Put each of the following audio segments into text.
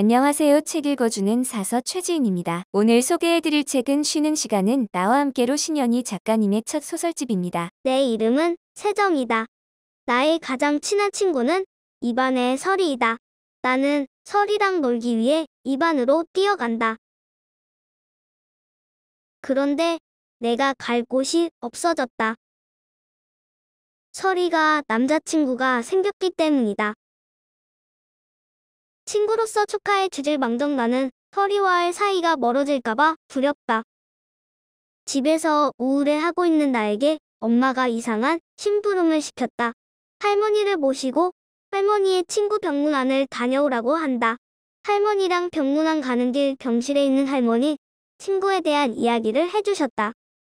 안녕하세요. 책 읽어주는 사서 최지은입니다. 오늘 소개해드릴 책은 쉬는 시간은 나와 함께로 신현희 작가님의 첫 소설집입니다. 내 이름은 세정이다. 나의 가장 친한 친구는 입안의 설이이다. 나는 설이랑 놀기 위해 입안으로 뛰어간다. 그런데 내가 갈 곳이 없어졌다. 설이가 남자친구가 생겼기 때문이다. 친구로서 축하해 주질 망정 나는 터리와의 사이가 멀어질까봐 두렵다. 집에서 우울해하고 있는 나에게 엄마가 이상한 심부름을 시켰다. 할머니를 모시고 할머니의 친구 병문안을 다녀오라고 한다. 할머니랑 병문안 가는 길 병실에 있는 할머니, 친구에 대한 이야기를 해주셨다.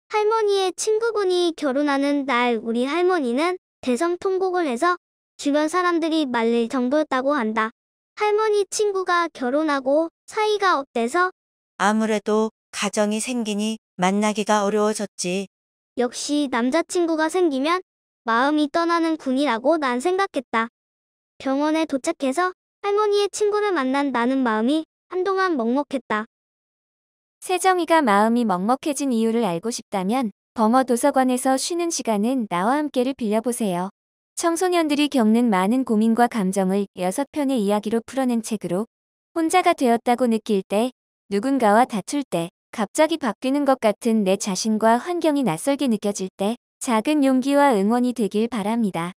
할머니의 친구분이 결혼하는 날 우리 할머니는 대성 통곡을 해서 주변 사람들이 말릴 정도였다고 한다. 할머니 친구가 결혼하고 사이가 어때서? 아무래도 가정이 생기니 만나기가 어려워졌지. 역시 남자친구가 생기면 마음이 떠나는 군이라고 난 생각했다. 병원에 도착해서 할머니의 친구를 만난다는 마음이 한동안 먹먹했다. 세정이가 마음이 먹먹해진 이유를 알고 싶다면 범어 도서관에서 쉬는 시간은 나와 함께를 빌려보세요. 청소년들이 겪는 많은 고민과 감정을 6편의 이야기로 풀어낸 책으로 혼자가 되었다고 느낄 때, 누군가와 다툴 때, 갑자기 바뀌는 것 같은 내 자신과 환경이 낯설게 느껴질 때 작은 용기와 응원이 되길 바랍니다.